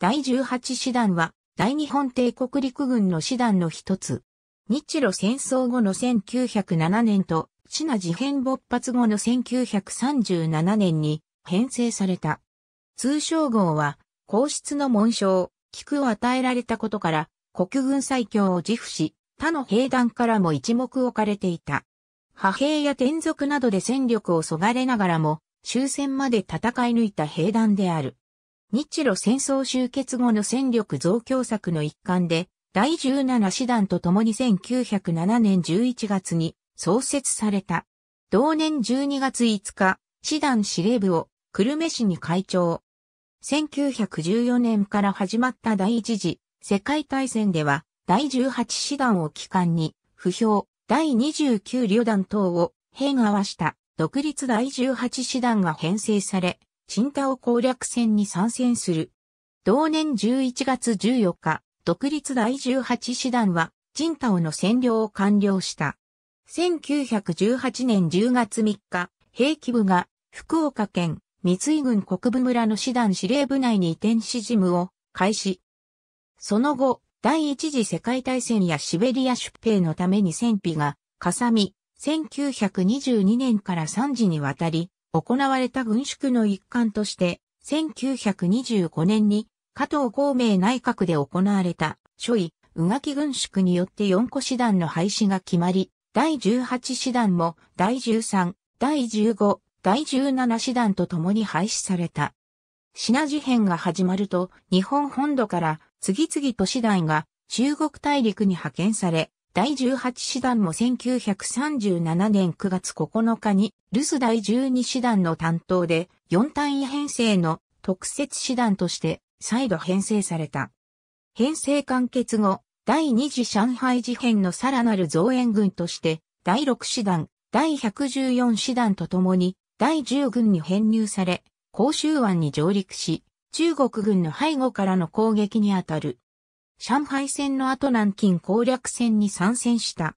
第18師団は、大日本帝国陸軍の師団の一つ。日露戦争後の1907年と、シナ事変勃発後の1937年に編成された。通称号は、皇室の紋章、菊を与えられたことから、国軍最強を自負し、他の兵団からも一目置かれていた。派兵や転属などで戦力をそがれながらも、終戦まで戦い抜いた兵団である。日露戦争終結後の戦力増強策の一環で、第17師団と共に1907年11月に創設された。同年12月5日、師団司令部を久留米市に会長。1914年から始まった第一次世界大戦では、第18師団を機関に、不評、第29旅団等を、変合わした、独立第18師団が編成され、チンタオ攻略戦に参戦する。同年11月14日、独立第18師団は、チンタオの占領を完了した。1918年10月3日、兵器部が福岡県三井郡国部村の師団司令部内に移転し事務を開始。その後、第一次世界大戦やシベリア出兵のために戦費がかさみ、1922年から3次にわたり行われた軍縮の一環として、1925年に加藤孔明内閣で行われた諸位、宇垣軍縮によって4個師団の廃止が決まり、第18師団も第13、第15、第17師団と共に廃止された。品事変が始まると、日本本土から次々と師団が中国大陸に派遣され、第18師団も1937年9月9日に、留守第12師団の担当で、4単位編成の特設師団として再度編成された。編成完結後、第2次上海事変のさらなる増援軍として、第6師団、第114師団とともに、第10軍に編入され、広州湾に上陸し、中国軍の背後からの攻撃にあたる上海戦の後南京攻略戦に参戦した。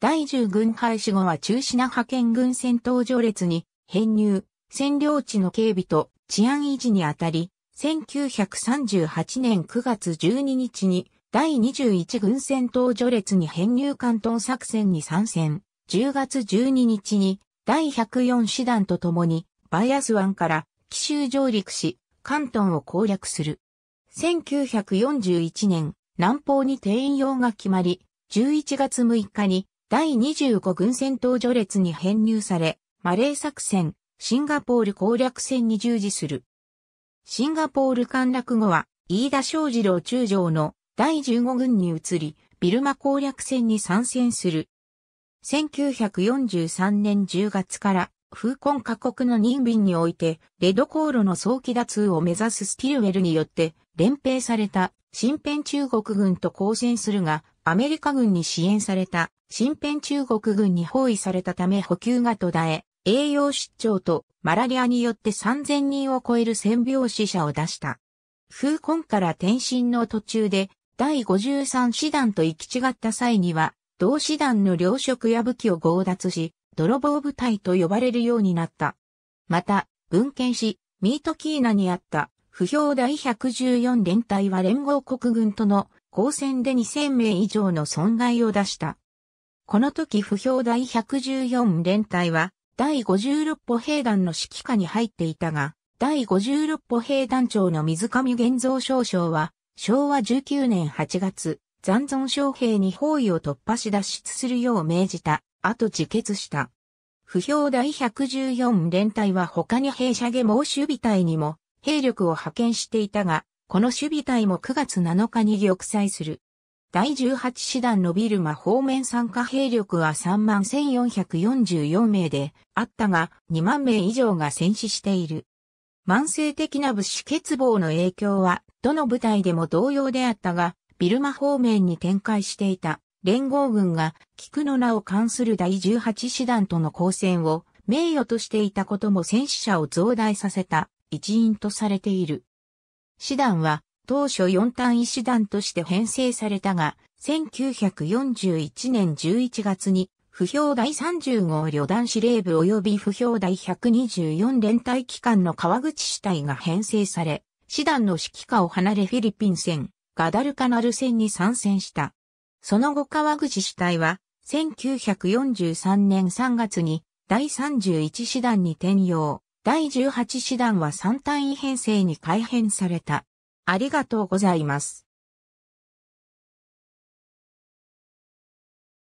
第10軍廃止後は中止な派遣軍戦闘序列に編入、占領地の警備と治安維持にあたり、1938年9月12日に第21軍戦闘序列に編入関東作戦に参戦、10月12日に第104師団と共にバイアス湾から奇襲上陸し、関東を攻略する。1941年、南方に定員用が決まり、11月6日に第25軍戦闘序列に編入され、マレー作戦、シンガポール攻略戦に従事する。シンガポール陥落後は、飯田昌次郎中将の第15軍に移り、ビルマ攻略戦に参戦する。1943年10月から風魂過酷の任便において、レド航路の早期脱を目指すスティルウェルによって、連兵された新編中国軍と交戦するが、アメリカ軍に支援された新編中国軍に包囲されたため補給が途絶え、栄養失調とマラリアによって3000人を超える戦病死者を出した。風魂から転身の途中で、第53師団と行き違った際には、同師団の糧食や武器を強奪し、泥棒部隊と呼ばれるようになった。また、文献誌、ミートキーナにあった不評第114連隊は連合国軍との交戦で2000名以上の損害を出した。この時不評第114連隊は第56歩兵団の指揮下に入っていたが、第56歩兵団長の水上玄造少将は昭和19年8月、残存将兵に包囲を突破し脱出するよう命じたあと自決した。不評第114連隊は他に兵舎下猛守備隊にも兵力を派遣していたが、この守備隊も9月7日に玉砕する。第18師団のビルマ方面参加兵力は31,444名であったが2万名以上が戦死している。慢性的な物資欠乏の影響はどの部隊でも同様であったが、ビルマ方面に展開していた。連合軍が菊の名を冠する第18師団との交戦を名誉としていたことも戦死者を増大させた一因とされている。師団は当初4単位師団として編成されたが、1941年11月に不評第30号旅団司令部及び不評第124連隊機関の川口支隊が編成され、師団の指揮下を離れフィリピン戦、ガダルカナル戦に参戦した。その後川口主体は、1943年3月に第31師団に転用、第18師団は3単位編成に改編された。ありがとうございます。